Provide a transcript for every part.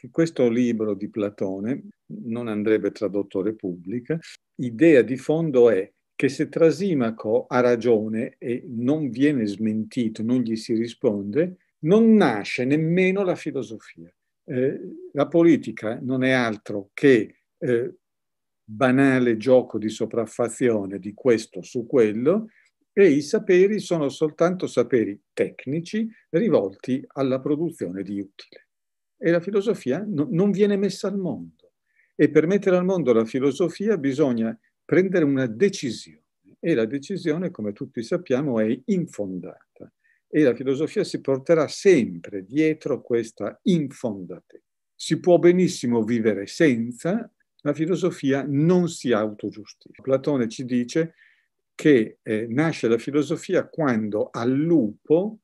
che questo libro di Platone non andrebbe tradotto Repubblica, idea di fondo è che se Trasimaco ha ragione e non viene smentito, non gli si risponde, non nasce nemmeno la filosofia. Eh, la politica non è altro che eh, banale gioco di sopraffazione di questo su quello e i saperi sono soltanto saperi tecnici rivolti alla produzione di utile e la filosofia no, non viene messa al mondo. E per mettere al mondo la filosofia bisogna prendere una decisione e la decisione, come tutti sappiamo, è infondata e la filosofia si porterà sempre dietro questa infondatezza. Si può benissimo vivere senza, la filosofia non si autogiustifica. Platone ci dice che eh, nasce la filosofia quando al lupo,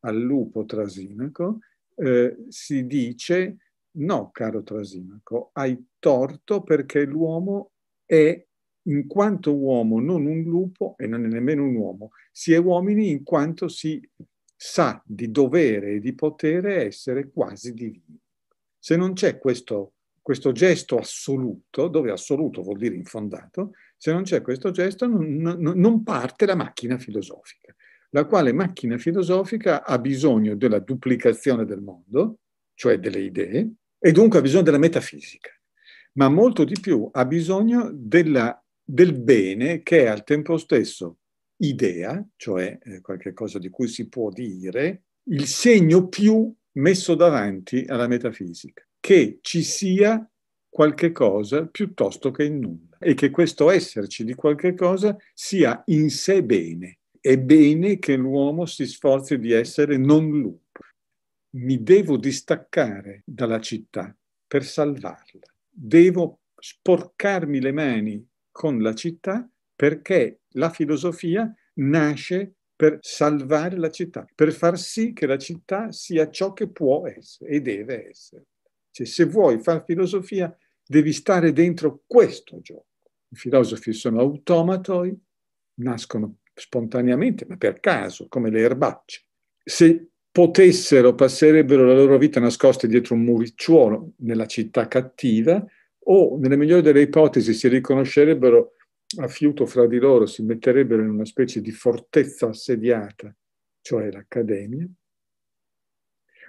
al lupo trasinaco, eh, si dice no, caro Trasimaco, hai torto perché l'uomo è, in quanto uomo, non un lupo e non è nemmeno un uomo, si è uomini in quanto si sa di dovere e di potere essere quasi divini. Se non c'è questo, questo gesto assoluto, dove assoluto vuol dire infondato, se non c'è questo gesto non, non, non parte la macchina filosofica la quale macchina filosofica ha bisogno della duplicazione del mondo, cioè delle idee, e dunque ha bisogno della metafisica, ma molto di più ha bisogno della, del bene che è al tempo stesso idea, cioè eh, qualcosa di cui si può dire, il segno più messo davanti alla metafisica, che ci sia qualche cosa piuttosto che in nulla e che questo esserci di qualche cosa sia in sé bene è bene che l'uomo si sforzi di essere non lupo. Mi devo distaccare dalla città per salvarla. Devo sporcarmi le mani con la città perché la filosofia nasce per salvare la città, per far sì che la città sia ciò che può essere e deve essere. Cioè, se vuoi fare filosofia, devi stare dentro questo gioco. I filosofi sono automatoi, nascono spontaneamente, ma per caso, come le erbacce. Se potessero, passerebbero la loro vita nascoste dietro un muricciuolo nella città cattiva o, nelle migliori delle ipotesi, si riconoscerebbero a fiuto fra di loro, si metterebbero in una specie di fortezza assediata, cioè l'Accademia,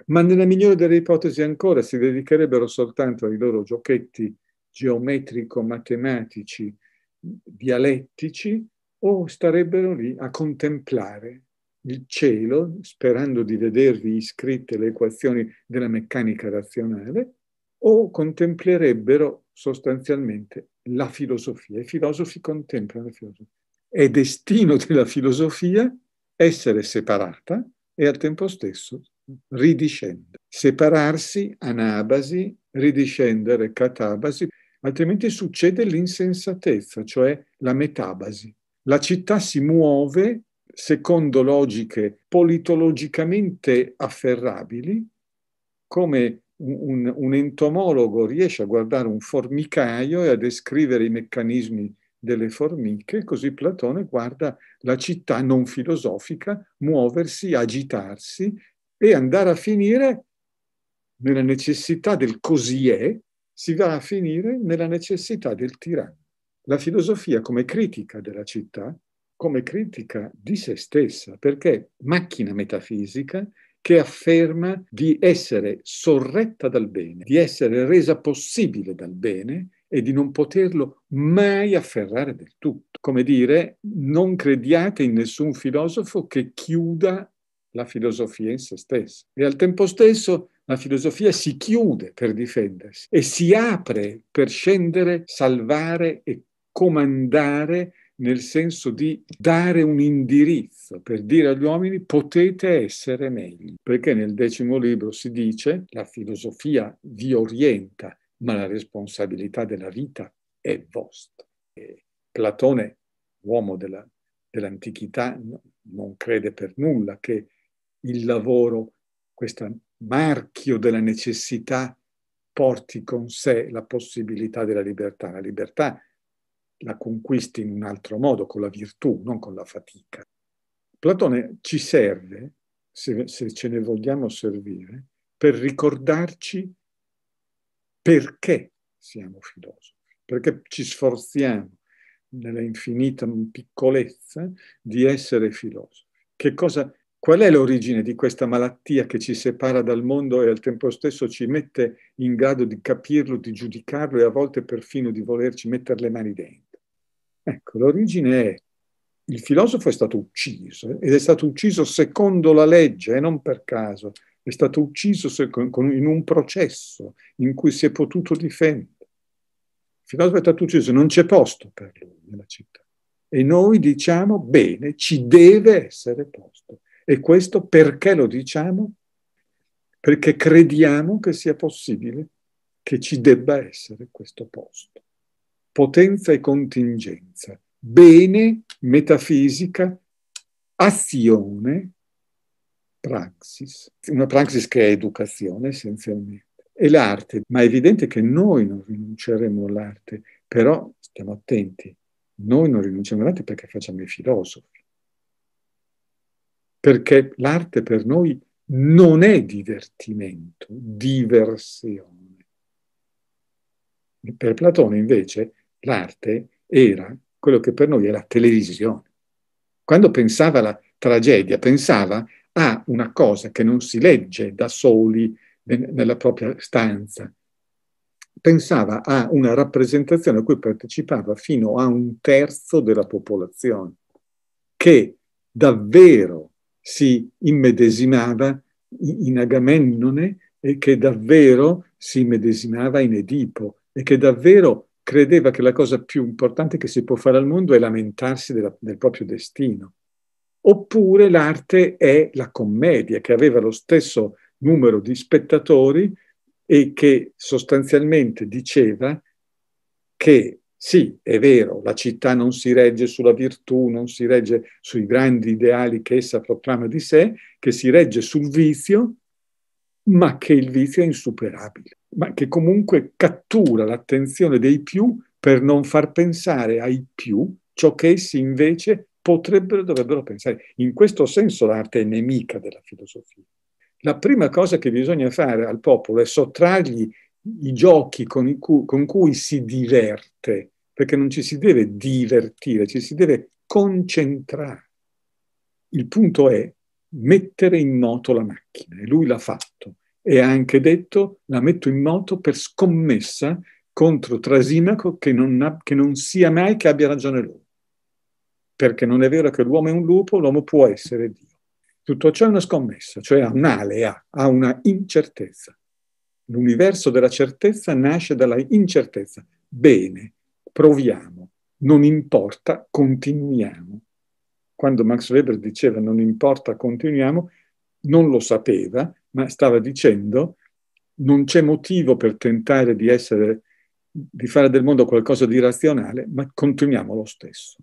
ma nella migliore delle ipotesi ancora si dedicherebbero soltanto ai loro giochetti geometrico-matematici, dialettici, o starebbero lì a contemplare il cielo, sperando di vedervi iscritte le equazioni della meccanica razionale, o contemplerebbero sostanzialmente la filosofia. I filosofi contemplano la filosofia. È destino della filosofia essere separata e al tempo stesso ridiscendere. Separarsi, anabasi, ridiscendere, catabasi, altrimenti succede l'insensatezza, cioè la metabasi la città si muove secondo logiche politologicamente afferrabili, come un, un, entomologo riesce a guardare un formicaio e a descrivere i meccanismi delle formiche, così Platone guarda la città non filosofica muoversi, agitarsi e andare a finire nella necessità del così è, si va a finire nella necessità del tiranno la filosofia come critica della città, come critica di se stessa, perché macchina metafisica che afferma di essere sorretta dal bene, di essere resa possibile dal bene e di non poterlo mai afferrare del tutto. Come dire, non crediate in nessun filosofo che chiuda la filosofia in se stessa. E al tempo stesso la filosofia si chiude per difendersi e si apre per scendere, salvare e comandare nel senso di dare un indirizzo per dire agli uomini potete essere meglio, perché nel decimo libro si dice la filosofia vi orienta, ma la responsabilità della vita è vostra. E Platone, uomo della, dell'antichità, non crede per nulla che il lavoro, questo marchio della necessità, porti con sé la possibilità della libertà. La libertà è la conquisti in un altro modo, con la virtù, non con la fatica. Platone ci serve, se, se ce ne vogliamo servire, per ricordarci perché siamo filosofi, perché ci sforziamo nella infinita piccolezza di essere filosofi. Che cosa, qual è l'origine di questa malattia che ci separa dal mondo e al tempo stesso ci mette in grado di capirlo, di giudicarlo e a volte perfino di volerci mettere le mani dentro? Ecco, l'origine è il filosofo è stato ucciso eh, ed è stato ucciso secondo la legge e eh, non per caso, è stato ucciso in un processo in cui si è potuto difendere. Il filosofo è stato ucciso, non c'è posto per lui nella città. E noi diciamo, bene, ci deve essere posto. E questo perché lo diciamo? Perché crediamo che sia possibile che ci debba essere questo posto potenza e contingenza, bene, metafisica, azione, praxis, una praxis che è educazione essenzialmente, e l'arte, ma è evidente che noi non rinunceremo all'arte, però stiamo attenti, noi non rinunciamo all'arte perché facciamo i filosofi, perché l'arte per noi non è divertimento, diversione. Per Platone invece l'arte era quello che per noi è la televisione. Quando pensava alla tragedia, pensava a una cosa che non si legge da soli nella propria stanza. Pensava a una rappresentazione a cui partecipava fino a un terzo della popolazione, che davvero si immedesimava in Agamennone e che davvero si immedesimava in Edipo e che davvero credeva che la cosa più importante che si può fare al mondo è lamentarsi della, del proprio destino. Oppure l'arte è la commedia, che aveva lo stesso numero di spettatori e che sostanzialmente diceva che sì, è vero, la città non si regge sulla virtù, non si regge sui grandi ideali che essa proclama di sé, che si regge sul vizio, ma che il vizio è insuperabile ma che comunque cattura l'attenzione dei più per non far pensare ai più ciò che essi invece potrebbero, e dovrebbero pensare. In questo senso l'arte è nemica della filosofia. La prima cosa che bisogna fare al popolo è sottrargli i giochi con, cui, con cui si diverte, perché non ci si deve divertire, ci si deve concentrare. Il punto è mettere in moto la macchina e lui l'ha fatto e ha anche detto la metto in moto per scommessa contro Trasimaco che non, ha, che non sia mai che abbia ragione lui. Perché non è vero che l'uomo è un lupo, l'uomo può essere Dio. Tutto ciò è una scommessa, cioè ha un'alea, ha una incertezza. L'universo della certezza nasce dalla incertezza. Bene, proviamo, non importa, continuiamo. Quando Max Weber diceva non importa, continuiamo, non lo sapeva, ma stava dicendo non c'è motivo per tentare di essere di fare del mondo qualcosa di razionale, ma continuiamo lo stesso.